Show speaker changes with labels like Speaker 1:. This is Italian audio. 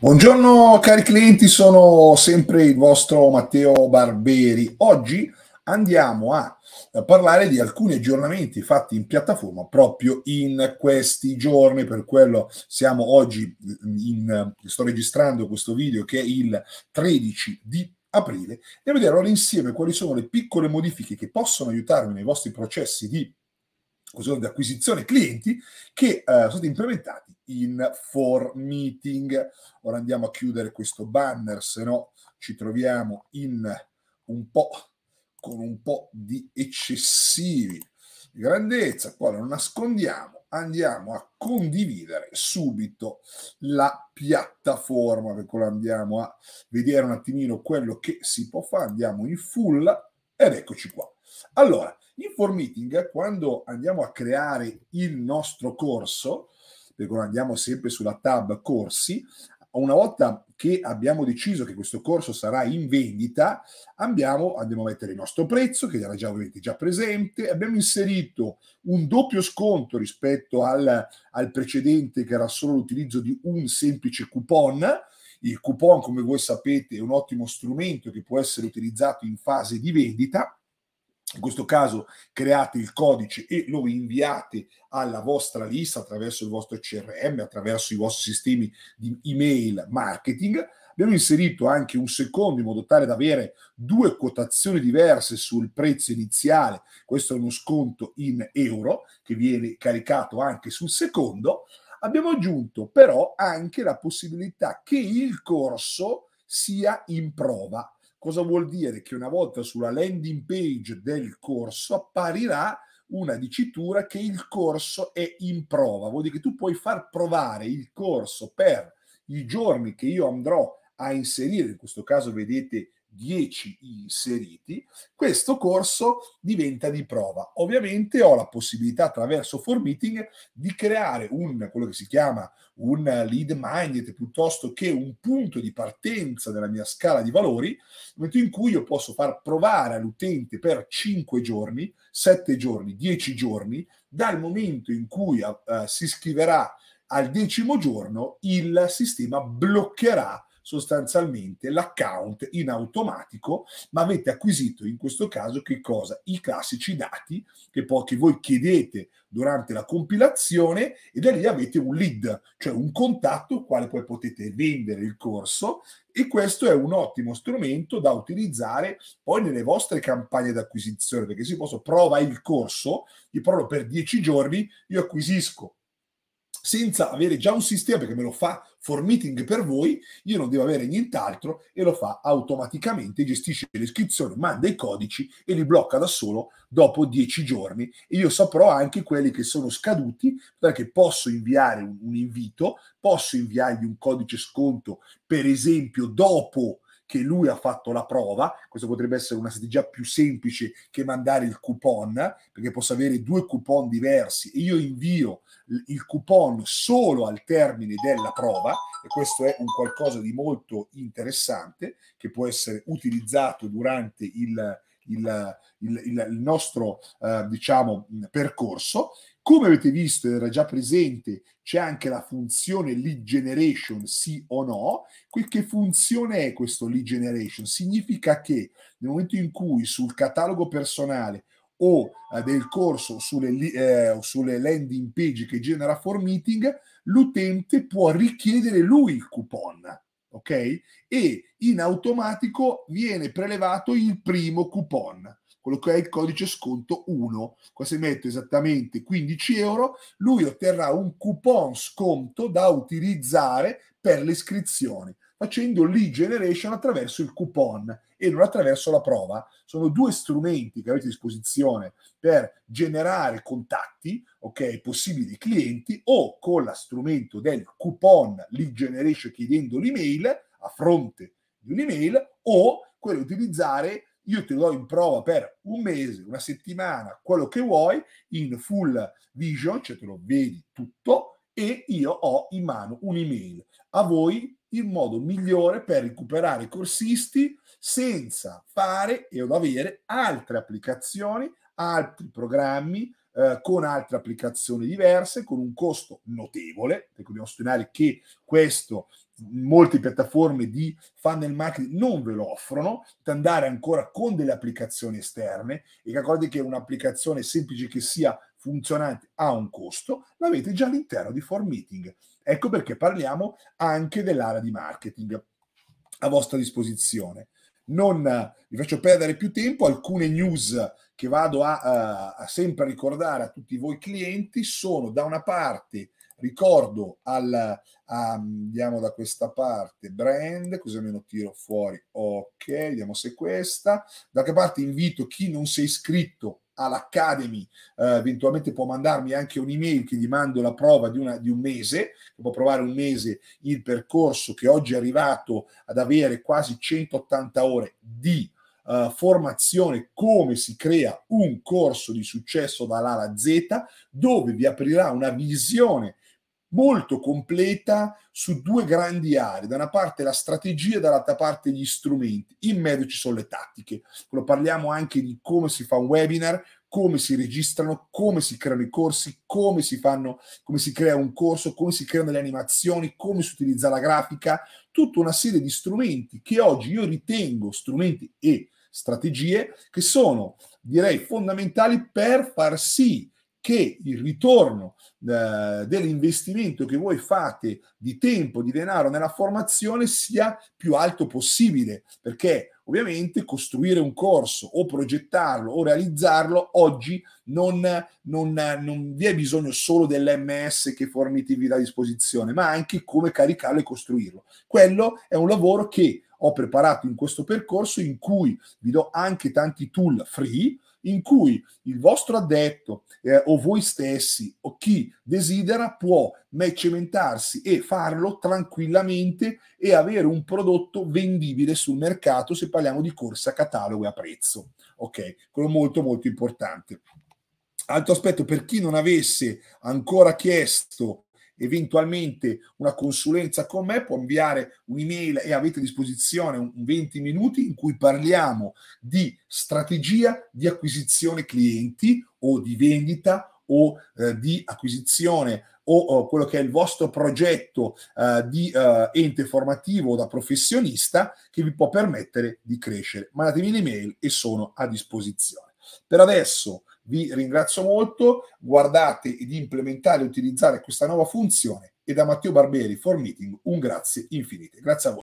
Speaker 1: Buongiorno cari clienti, sono sempre il vostro Matteo Barberi. Oggi andiamo a parlare di alcuni aggiornamenti fatti in piattaforma proprio in questi giorni, per quello siamo oggi in, sto registrando questo video che è il 13 di aprile e vediamo insieme quali sono le piccole modifiche che possono aiutarvi nei vostri processi di, di acquisizione clienti che eh, sono stati implementati in for meeting. Ora andiamo a chiudere questo banner, se no ci troviamo in un po' con un po' di eccessivi grandezza. Poi lo nascondiamo, andiamo a condividere subito la piattaforma, per andiamo a vedere un attimino quello che si può fare. Andiamo in full ed eccoci qua. Allora, in for meeting, quando andiamo a creare il nostro corso, perché andiamo sempre sulla tab corsi, una volta che abbiamo deciso che questo corso sarà in vendita, abbiamo, andiamo a mettere il nostro prezzo, che era già ovviamente già presente, abbiamo inserito un doppio sconto rispetto al, al precedente che era solo l'utilizzo di un semplice coupon. Il coupon, come voi sapete, è un ottimo strumento che può essere utilizzato in fase di vendita in questo caso create il codice e lo inviate alla vostra lista attraverso il vostro CRM, attraverso i vostri sistemi di email marketing. Abbiamo inserito anche un secondo in modo tale da avere due quotazioni diverse sul prezzo iniziale. Questo è uno sconto in euro che viene caricato anche sul secondo. Abbiamo aggiunto però anche la possibilità che il corso sia in prova Cosa vuol dire? Che una volta sulla landing page del corso apparirà una dicitura che il corso è in prova, vuol dire che tu puoi far provare il corso per i giorni che io andrò a inserire, in questo caso vedete 10 inseriti, questo corso diventa di prova. Ovviamente ho la possibilità attraverso Form Meeting di creare un, quello che si chiama un lead magnet piuttosto che un punto di partenza della mia scala di valori, nel momento in cui io posso far provare all'utente per 5 giorni, 7 giorni, 10 giorni, dal momento in cui uh, si iscriverà al decimo giorno, il sistema bloccherà sostanzialmente l'account in automatico, ma avete acquisito in questo caso che cosa? I classici dati che poi che voi chiedete durante la compilazione e da lì avete un lead, cioè un contatto quale poi potete vendere il corso e questo è un ottimo strumento da utilizzare poi nelle vostre campagne d'acquisizione perché se posso prova il corso, io provo per 10 giorni, io acquisisco senza avere già un sistema che me lo fa for meeting per voi, io non devo avere nient'altro e lo fa automaticamente, gestisce le iscrizioni, manda i codici e li blocca da solo dopo dieci giorni. E io saprò anche quelli che sono scaduti, perché posso inviare un, invito, posso inviargli un codice sconto, per esempio, dopo che lui ha fatto la prova, questo potrebbe essere una strategia più semplice che mandare il coupon, perché posso avere due coupon diversi e io invio il coupon solo al termine della prova e questo è un qualcosa di molto interessante che può essere utilizzato durante il, il, il, il nostro eh, diciamo, percorso come avete visto, era già presente, c'è anche la funzione lead generation, sì o no. Che funzione è questo lead generation? Significa che nel momento in cui sul catalogo personale o eh, del corso sulle, eh, o sulle landing page che genera for meeting, l'utente può richiedere lui il coupon, ok? E in automatico viene prelevato il primo coupon quello che è il codice sconto 1. Qua si mette esattamente 15 euro, lui otterrà un coupon sconto da utilizzare per l'iscrizione facendo lead generation attraverso il coupon e non attraverso la prova. Sono due strumenti che avete a disposizione per generare contatti, ok, possibili clienti o con lo strumento del coupon lead generation chiedendo l'email a fronte di un'email o quello di utilizzare io te lo do in prova per un mese, una settimana, quello che vuoi, in full vision, cioè te lo vedi tutto, e io ho in mano un'email a voi il modo migliore per recuperare i corsisti senza fare e avere altre applicazioni, altri programmi eh, con altre applicazioni diverse, con un costo notevole, perché dobbiamo sottolineare che questo molte piattaforme di funnel marketing non ve lo offrono, di andare ancora con delle applicazioni esterne e che ricordi che un'applicazione semplice che sia funzionante ha un costo, l'avete già all'interno di Form Meeting. Ecco perché parliamo anche dell'area di marketing a vostra disposizione. Non vi faccio perdere più tempo, alcune news che vado a, uh, a sempre ricordare a tutti voi clienti sono da una parte ricordo al, andiamo da questa parte brand così almeno tiro fuori ok vediamo se questa da che parte invito chi non si è iscritto all'Academy eh, eventualmente può mandarmi anche un'email che gli mando la prova di, una, di un mese può provare un mese il percorso che oggi è arrivato ad avere quasi 180 ore di Uh, formazione come si crea un corso di successo dall'A alla Z dove vi aprirà una visione molto completa su due grandi aree, da una parte la strategia dall'altra parte gli strumenti, in mezzo ci sono le tattiche, Lo parliamo anche di come si fa un webinar, come si registrano, come si creano i corsi, come si, fanno, come si crea un corso, come si creano le animazioni, come si utilizza la grafica, tutta una serie di strumenti che oggi io ritengo strumenti e strategie che sono direi fondamentali per far sì che il ritorno eh, dell'investimento che voi fate di tempo, di denaro nella formazione sia più alto possibile, perché ovviamente costruire un corso o progettarlo o realizzarlo oggi non, non, non vi è bisogno solo dell'MS che Forniti vi dà a disposizione, ma anche come caricarlo e costruirlo. Quello è un lavoro che ho preparato in questo percorso in cui vi do anche tanti tool free in cui il vostro addetto eh, o voi stessi o chi desidera può cementarsi e farlo tranquillamente e avere un prodotto vendibile sul mercato se parliamo di corsa catalogo e a prezzo. Ok, quello molto molto importante. Altro aspetto, per chi non avesse ancora chiesto eventualmente una consulenza con me, può inviare un'email e avete a disposizione un 20 minuti in cui parliamo di strategia di acquisizione clienti o di vendita o eh, di acquisizione o, o, quello che è il vostro progetto eh, di eh, ente formativo da professionista che vi può permettere di crescere. Mandatemi un'email e sono a disposizione. Per adesso vi ringrazio molto, guardate ed implementare e utilizzare questa nuova funzione e da Matteo Barberi, For Meeting, un grazie infinite. Grazie a voi.